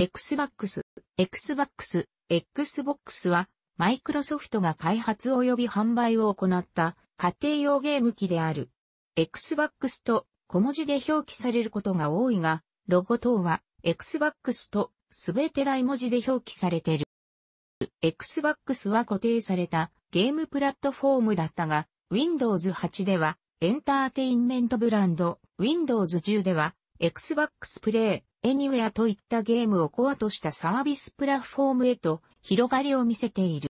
Xbox、Xbox、Xbox は、マイクロソフトが開発及び販売を行った家庭用ゲーム機である。Xbox と小文字で表記されることが多いが、ロゴ等は Xbox とすべて大文字で表記されている。Xbox は固定されたゲームプラットフォームだったが、Windows 8ではエンターテインメントブランド、Windows 10では Xbox プレイ、エニウェアといったゲームをコアとしたサービスプラフォームへと広がりを見せている。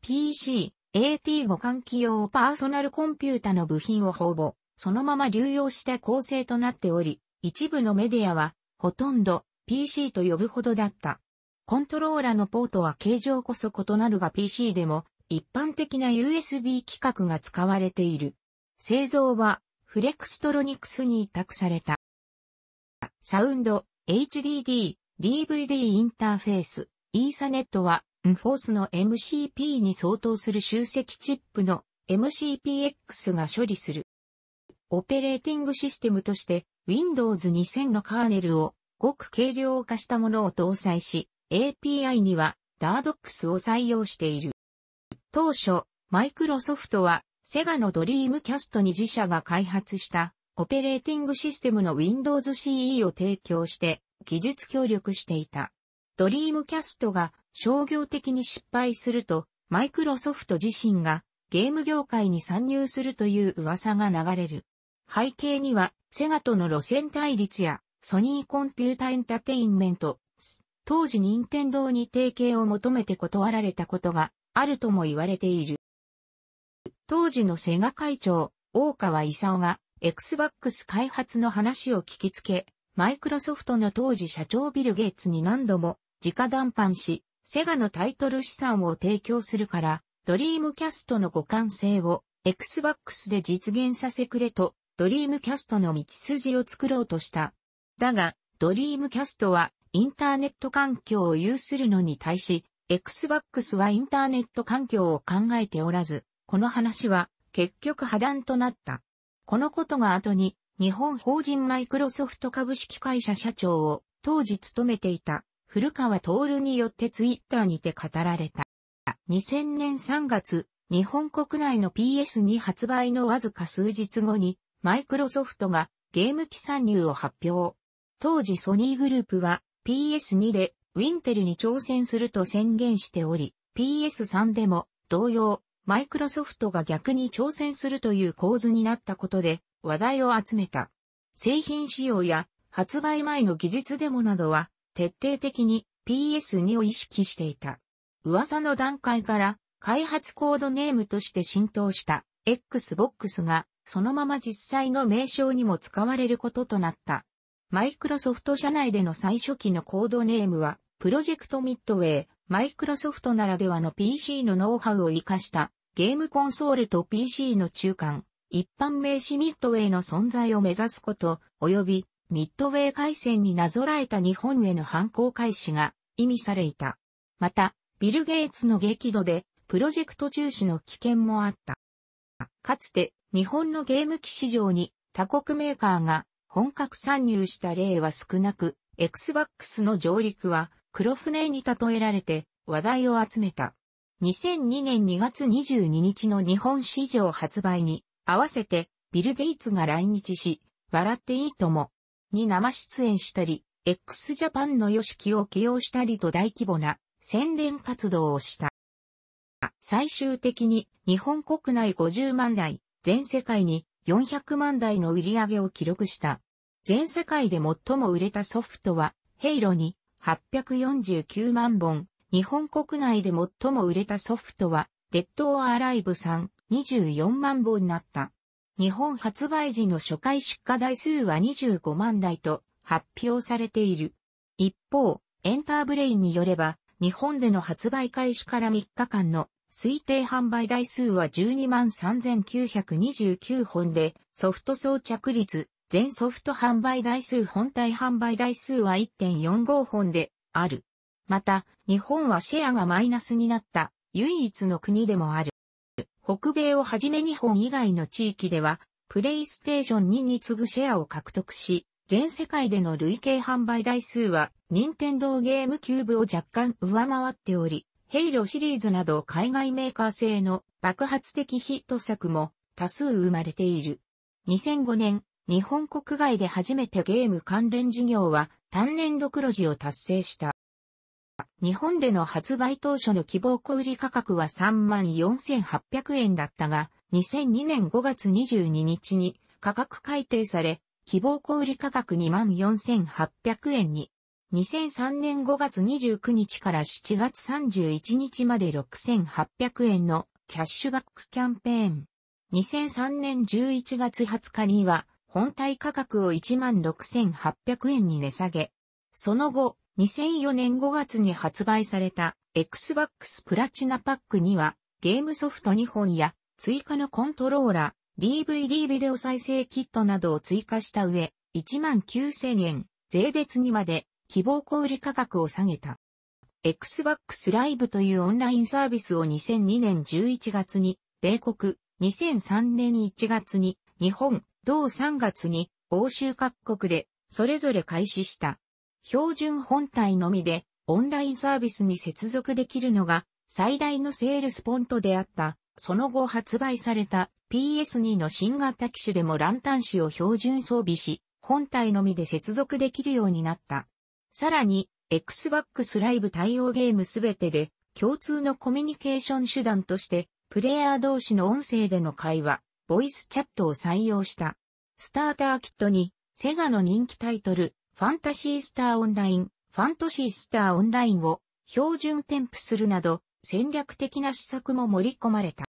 PC、AT 互換機用パーソナルコンピュータの部品をほぼ、そのまま流用した構成となっており、一部のメディアは、ほとんど PC と呼ぶほどだった。コントローラのポートは形状こそ異なるが PC でも一般的な USB 規格が使われている。製造はフレクストロニクスに委託された。サウンド、HDD、DVD インターフェース、イーサネットは、フォースの MCP に相当する集積チップの MCPX が処理する。オペレーティングシステムとして Windows 2000のカーネルをごく軽量化したものを搭載し、API には DARDOX を採用している。当初、マイクロソフトはセガのドリームキャストに自社が開発したオペレーティングシステムの Windows CE を提供して技術協力していた。ドリームキャストが商業的に失敗すると、マイクロソフト自身がゲーム業界に参入するという噂が流れる。背景には、セガとの路線対立や、ソニーコンピュータエンタテインメント、当時任天堂に提携を求めて断られたことがあるとも言われている。当時のセガ会長、大川勲が Xbox 開発の話を聞きつけ、マイクロソフトの当時社長ビル・ゲイツに何度も直談判し、セガのタイトル資産を提供するから、ドリームキャストの互換性を Xbox で実現させくれと、ドリームキャストの道筋を作ろうとした。だが、ドリームキャストはインターネット環境を有するのに対し、Xbox はインターネット環境を考えておらず、この話は結局破談となった。このことが後に、日本法人マイクロソフト株式会社社長を当時務めていた古川徹によってツイッターにて語られた。2000年3月、日本国内の PS2 発売のわずか数日後に、マイクロソフトがゲーム機参入を発表。当時ソニーグループは PS2 でウィンテルに挑戦すると宣言しており、PS3 でも同様、マイクロソフトが逆に挑戦するという構図になったことで話題を集めた。製品仕様や発売前の技術デモなどは徹底的に PS2 を意識していた。噂の段階から開発コードネームとして浸透した Xbox がそのまま実際の名称にも使われることとなった。マイクロソフト社内での最初期のコードネームはプロジェクトミッドウェイ、マイクロソフトならではの PC のノウハウを活かしたゲームコンソールと PC の中間、一般名詞ミッドウェイの存在を目指すこと、及び、ミッドウェイ海戦になぞらえた日本への反抗開始が意味されいた。また、ビル・ゲイツの激怒で、プロジェクト中止の危険もあった。かつて、日本のゲーム機市場に他国メーカーが本格参入した例は少なく、Xbox の上陸は黒船に例えられて話題を集めた。2002年2月22日の日本市場発売に合わせてビル・ゲイツが来日し、笑っていいともに生出演したり、x ジャパンの y しきを起用したりと大規模な宣伝活動をした。最終的に日本国内50万台、全世界に400万台の売り上げを記録した。全世界で最も売れたソフトは、ヘイロに849万本、日本国内で最も売れたソフトは、デッド・オア・ライブ3、24万本になった。日本発売時の初回出荷台数は25万台と発表されている。一方、エンターブレインによれば、日本での発売開始から3日間の推定販売台数は12万3929本で、ソフト装着率、全ソフト販売台数本体販売台数は1.45本である。また、日本はシェアがマイナスになった唯一の国でもある。北米をはじめ日本以外の地域では、プレイステーション2に次ぐシェアを獲得し、全世界での累計販売台数は、任天堂ゲームキューブを若干上回っており、ヘイロシリーズなど海外メーカー製の爆発的ヒット作も多数生まれている。2005年、日本国外で初めてゲーム関連事業は単年度黒字を達成した。日本での発売当初の希望小売価格は34,800円だったが、2002年5月22日に価格改定され、希望小売価格24,800円に、2003年5月29日から7月31日まで6,800円のキャッシュバックキャンペーン。2003年11月20日には、本体価格を16,800円に値下げ。その後、2004年5月に発売された Xbox プラチナパックにはゲームソフト2本や追加のコントローラー、DVD ビデオ再生キットなどを追加した上、19,000円、税別にまで希望小売価格を下げた。Xbox Live というオンラインサービスを2002年11月に、米国、2003年1月に、日本、同3月に、欧州各国で、それぞれ開始した。標準本体のみでオンラインサービスに接続できるのが最大のセールスポントであった。その後発売された PS2 の新型機種でもランタン紙を標準装備し、本体のみで接続できるようになった。さらに、Xbox Live 対応ゲームすべてで共通のコミュニケーション手段として、プレイヤー同士の音声での会話、ボイスチャットを採用した。スターターキットに、セガの人気タイトル、ファンタシースターオンライン、ファントシースターオンラインを標準添付するなど戦略的な施策も盛り込まれた。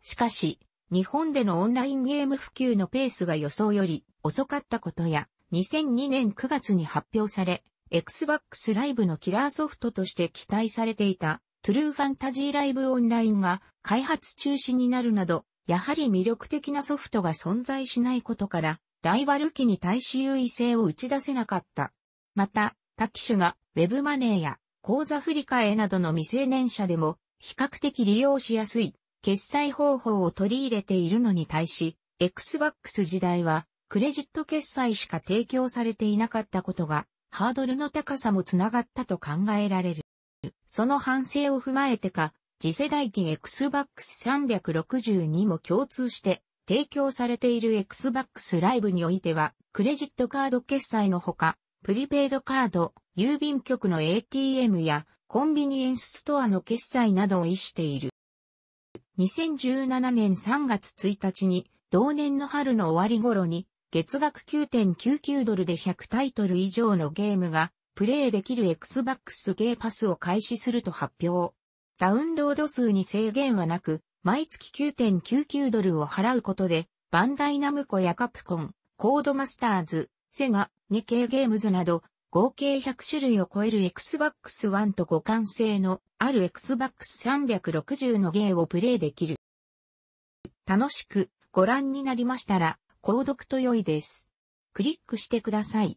しかし、日本でのオンラインゲーム普及のペースが予想より遅かったことや、2002年9月に発表され、Xbox Live のキラーソフトとして期待されていた、トゥルーファンタジーライブオンラインが開発中止になるなど、やはり魅力的なソフトが存在しないことから、ライバル機に対し優位性を打ち出せなかった。また、他機種がウェブマネーや口座振替などの未成年者でも比較的利用しやすい決済方法を取り入れているのに対し、Xbox 時代はクレジット決済しか提供されていなかったことがハードルの高さもつながったと考えられる。その反省を踏まえてか、次世代機 x b o x 3 6 2も共通して提供されている Xbox Live においては、クレジットカード決済のほか、プリペイドカード、郵便局の ATM やコンビニエンスストアの決済などを意している。2017年3月1日に、同年の春の終わり頃に、月額9.99ドルで100タイトル以上のゲームが、プレイできる Xbox ゲーパスを開始すると発表。ダウンロード数に制限はなく、毎月9.99ドルを払うことで、バンダイナムコやカプコン、コードマスターズ、セガ、ネケーゲームズなど、合計100種類を超える Xbox One と互換性のある Xbox 360のゲーをプレイできる。楽しくご覧になりましたら、購読と良いです。クリックしてください。